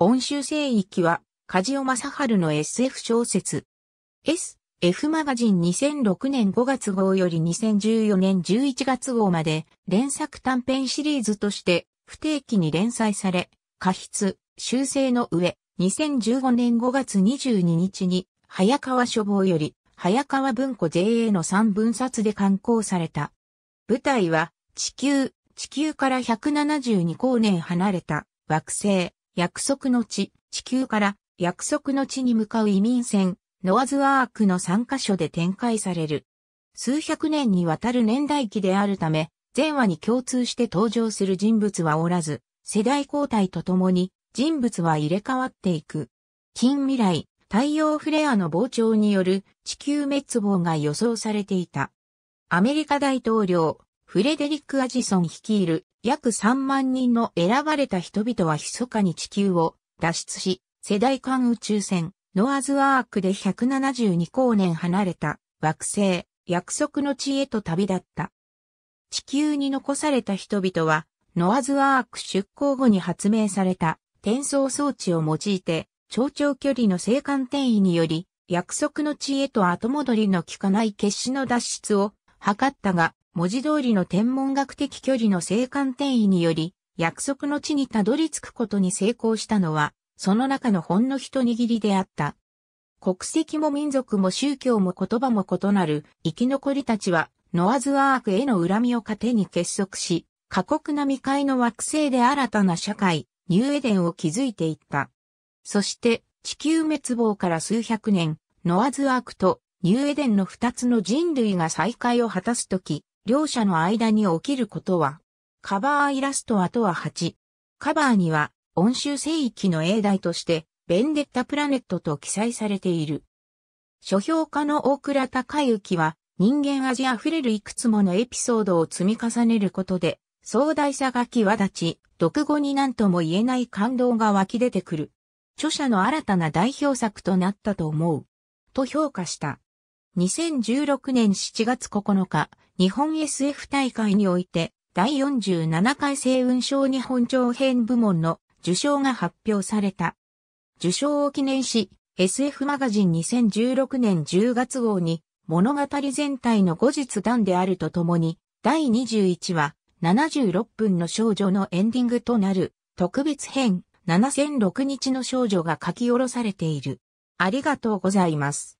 温州聖域は、梶尾正春の SF 小説。S、F マガジン2006年5月号より2014年11月号まで、連作短編シリーズとして、不定期に連載され、過筆、修正の上、2015年5月22日に、早川書房より、早川文庫 JA の3分冊で刊行された。舞台は、地球、地球から172光年離れた、惑星、約束の地、地球から約束の地に向かう移民船、ノアズアークの3カ所で展開される。数百年にわたる年代記であるため、前話に共通して登場する人物はおらず、世代交代とともに人物は入れ替わっていく。近未来、太陽フレアの膨張による地球滅亡が予想されていた。アメリカ大統領、フレデリック・アジソン率いる約3万人の選ばれた人々は密かに地球を脱出し、世代間宇宙船、ノアズワークで172光年離れた惑星、約束の地へと旅立った。地球に残された人々は、ノアズワーク出航後に発明された転送装置を用いて、超長距離の生函転移により、約束の地へと後戻りの効かない決死の脱出を図ったが、文字通りの天文学的距離の正観転移により、約束の地にたどり着くことに成功したのは、その中のほんの一握りであった。国籍も民族も宗教も言葉も異なる生き残りたちは、ノアズアークへの恨みを糧に結束し、過酷な未開の惑星で新たな社会、ニューエデンを築いていった。そして、地球滅亡から数百年、ノアズアークとニューエデンの二つの人類が再会を果たすとき、両者の間に起きることは、カバーイラストあとは8。カバーには、温州聖域の英題として、ベンデッタプラネットと記載されている。書評家の大倉隆之は、人間味あふれるいくつものエピソードを積み重ねることで、壮大さが際立ち、読後に何とも言えない感動が湧き出てくる。著者の新たな代表作となったと思う。と評価した。2016年7月9日、日本 SF 大会において、第47回星雲賞日本長編部門の受賞が発表された。受賞を記念し、SF マガジン2016年10月号に、物語全体の後日談であるとともに、第21話、76分の少女のエンディングとなる、特別編、7006日の少女が書き下ろされている。ありがとうございます。